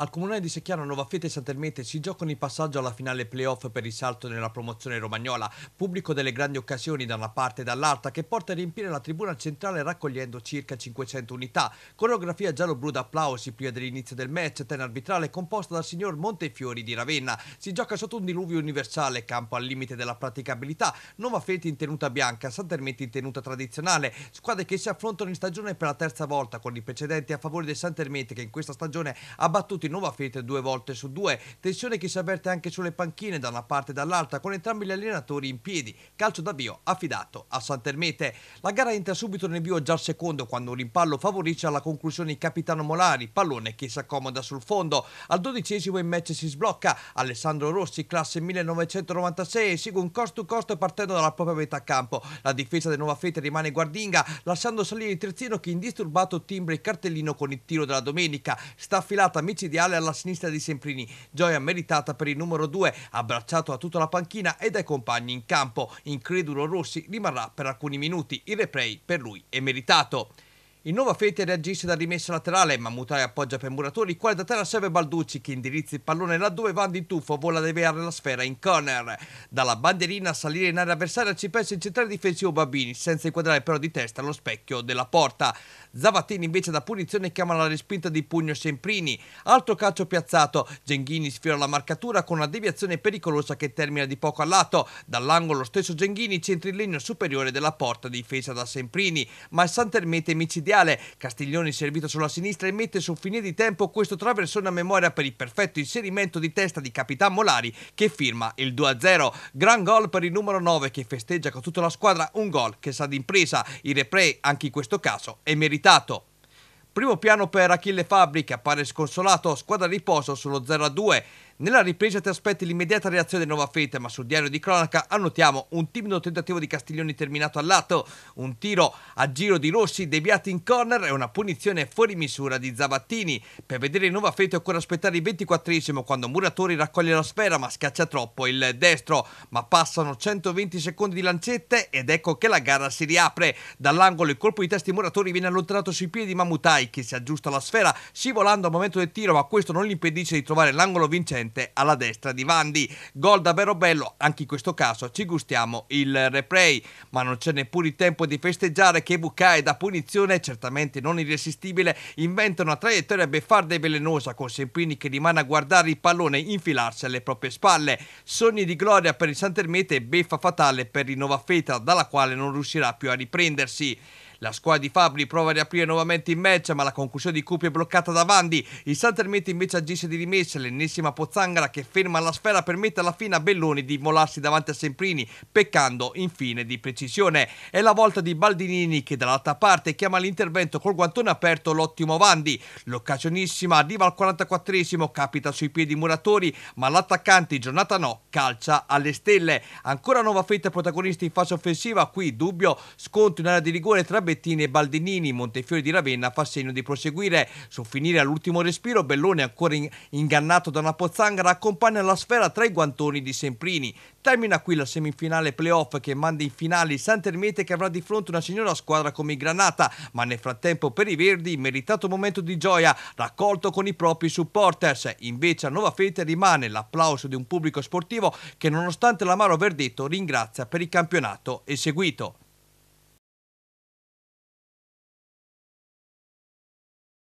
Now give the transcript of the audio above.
Al comune di Secchiano, Novafete e Sant'Elmete si giocano il passaggio alla finale playoff per il salto nella promozione romagnola. Pubblico delle grandi occasioni da una parte e dall'altra che porta a riempire la tribuna centrale raccogliendo circa 500 unità. Coreografia giallo-blu d'applausi prima dell'inizio del match, ten arbitrale composta dal signor Montefiori di Ravenna. Si gioca sotto un diluvio universale, campo al limite della praticabilità. Novafete in tenuta bianca, Sant'Elmete in tenuta tradizionale. Squadre che si affrontano in stagione per la terza volta con i precedenti a favore del Sant'Elmete che in questa stagione ha battuto continua a due volte su due. Tensione che si avverte anche sulle panchine da una parte e dall'altra, con entrambi gli allenatori in piedi. Calcio d'avvio affidato a Sant'Ermete. La gara entra subito nel bio già al secondo, quando un rimpallo favorisce alla conclusione il capitano Molari, pallone che si accomoda sul fondo. Al dodicesimo il match si sblocca. Alessandro Rossi, classe 1996, segue un costo to cost partendo dalla propria metà campo. La difesa del Nuova Fete rimane guardinga, lasciando salire il terzino che indisturbato timbra il cartellino con il tiro della domenica. Sta affilata amici di mondiale alla sinistra di Semprini. Gioia meritata per il numero 2, abbracciato a tutta la panchina e dai compagni in campo. Incredulo Rossi rimarrà per alcuni minuti. Il replay per lui è meritato. In nuova Fete reagisce da rimessa laterale, ma Mutai appoggia per Muratori, quale da terra serve Balducci che indirizza il pallone laddove Van di tuffo vola deviare la sfera in corner. Dalla bandierina a salire in area avversaria ci pensa il centrale difensivo Babini, senza inquadrare però di testa lo specchio della porta. Zavattini invece da punizione chiama la respinta di pugno Semprini. Altro calcio piazzato, Genghini sfiora la marcatura con una deviazione pericolosa che termina di poco a lato. Dall'angolo stesso Genghini centra il legno superiore della porta difesa da Semprini, ma il Santermete micidiale mediale. Castiglioni servito sulla sinistra e mette su fine di tempo questo traversone a memoria per il perfetto inserimento di testa di Capitan Molari che firma il 2-0. Gran gol per il numero 9 che festeggia con tutta la squadra un gol che sa d'impresa. Il replay anche in questo caso è meritato. Primo piano per Achille Fabri che appare sconsolato, squadra riposo sullo 0-2. Nella ripresa ti aspetti l'immediata reazione del Nova Fete, ma sul diario di cronaca annotiamo un timido tentativo di Castiglioni terminato al lato, un tiro a giro di Rossi deviato in corner e una punizione fuori misura di Zavattini. Per vedere il Nova Fete occorre aspettare il 24esimo quando Muratori raccoglie la sfera ma schiaccia troppo il destro, ma passano 120 secondi di lancette ed ecco che la gara si riapre. Dall'angolo il colpo di testa di Muratori viene allontanato sui piedi di Mamutai che si aggiusta la sfera scivolando al momento del tiro ma questo non gli impedisce di trovare l'angolo vincente decisamente alla destra di Vandi. Gol davvero bello, anche in questo caso ci gustiamo il replay, ma non c'è neppure il tempo di festeggiare che Bucai da punizione, certamente non irresistibile, inventa una traiettoria beffarda e velenosa con Sempini che rimane a guardare il pallone infilarsi alle proprie spalle. Sogni di gloria per il Sant'Ermete e beffa fatale per il Feta dalla quale non riuscirà più a riprendersi. La squadra di Fabri prova a riaprire nuovamente in match, ma la conclusione di Cupi è bloccata da Vandi. Il Santermete invece agisce di rimessa, l'ennesima pozzangara che ferma la sfera permette alla fine a Belloni di molarsi davanti a Semprini, peccando infine di precisione. È la volta di Baldinini che dall'altra parte chiama l'intervento col guantone aperto l'ottimo Vandi. L'occasionissima arriva al 44esimo, capita sui piedi Muratori, ma l'attaccante Giornata No calcia alle stelle. Ancora nuova fetta protagonista in fase offensiva, qui dubbio scontro in area di rigore tra Belloni Bettini e Baldinini, Montefiore di Ravenna fa segno di proseguire. Su finire all'ultimo respiro, Bellone, ancora in, ingannato da una pozzanghera, accompagna la sfera tra i guantoni di Semprini. Termina qui la semifinale playoff che manda in finale il Santermete che avrà di fronte una signora squadra come i Granata, ma nel frattempo per i Verdi meritato momento di gioia raccolto con i propri supporters. Invece a Nuova Fete rimane l'applauso di un pubblico sportivo che nonostante l'amaro verdetto ringrazia per il campionato eseguito.